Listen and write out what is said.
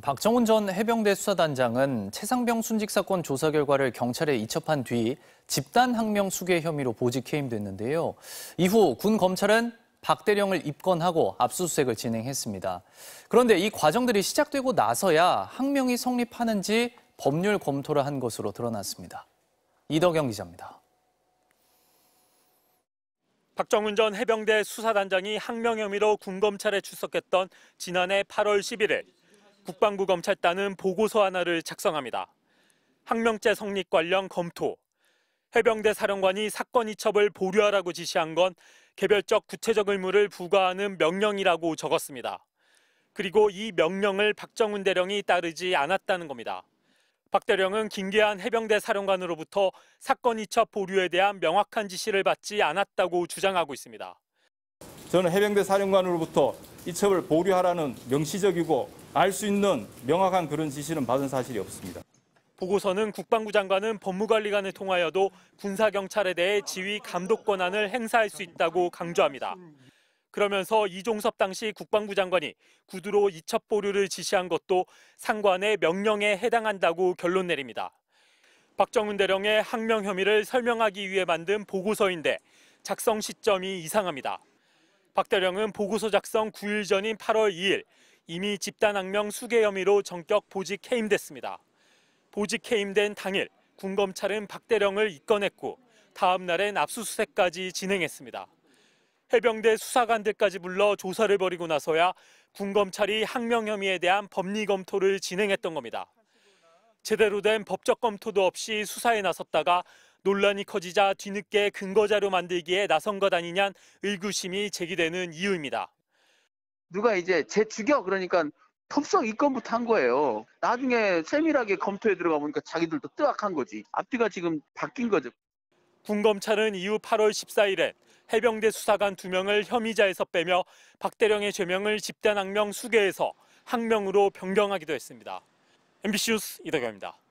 박정훈 전 해병대 수사단장은 최상병 순직 사건 조사 결과를 경찰에 이첩한 뒤 집단 항명 수괴 혐의로 보직 해임됐는데요. 이후 군 검찰은 박 대령을 입건하고 압수수색을 진행했습니다. 그런데 이 과정들이 시작되고 나서야 항명이 성립하는지 법률 검토를 한 것으로 드러났습니다. 이덕영 기자입니다. 박정훈 전 해병대 수사단장이 항명 혐의로 군검찰에 출석했던 지난해 8월 11일 국방부 검찰단은 보고서 하나를 작성합니다. 항명죄 성립 관련 검토, 해병대 사령관이 사건 이첩을 보류하라고 지시한 건 개별적 구체적 의무를 부과하는 명령이라고 적었습니다. 그리고 이 명령을 박정훈 대령이 따르지 않았다는 겁니다. 박 대령은 김계한 해병대 사령관으로부터 사건 이첩 보류에 대한 명확한 지시를 받지 않았다고 주장하고 있습니다. 저는 해병대 사령관으로부터 이첩을 보류하라는 명시적이고 알수 있는 명확한 그런 지시는 받은 사실이 없습니다. 보고서는 국방부 장관은 법무관리관을 통하여도 군사경찰에 대해 지휘 감독 권한을 행사할 수 있다고 강조합니다. 그러면서 이종섭 당시 국방부 장관이 구두로 이첩보류를 지시한 것도 상관의 명령에 해당한다고 결론 내립니다. 박정훈 대령의 항명 혐의를 설명하기 위해 만든 보고서인데 작성 시점이 이상합니다. 박 대령은 보고서 작성 9일 전인 8월 2일 이미 집단악명 수개 혐의로 전격 보직 해임됐습니다. 보직 해임된 당일 군검찰은 박 대령을 입건했고 다음 날엔 압수수색까지 진행했습니다. 해병대 수사관들까지 불러 조사를 벌이고 나서야 군검찰이 항명 혐의에 대한 법리 검토를 진행했던 겁니다. 제대로 된 법적 검토도 없이 수사에 나섰다가 논란이 커지자 뒤늦게 근거자료 만들기에 나선 것 아니냐는 의구심이 제기되는 이유입니다. 누가 이제 제 죽여 그러니까 톱성 이건부터 한 거예요. 나중에 세밀하게 검토에 들어가 보니까 자기들도 뜨악한 거지. 앞뒤가 지금 바뀐 거죠. 군검찰은 이후 8월 14일에 해병대 수사관 2명을 혐의자에서 빼며 박 대령의 죄명을 집단 악명 수개에서 학명으로 변경하기도 했습니다. MBC 뉴스 이덕영입니다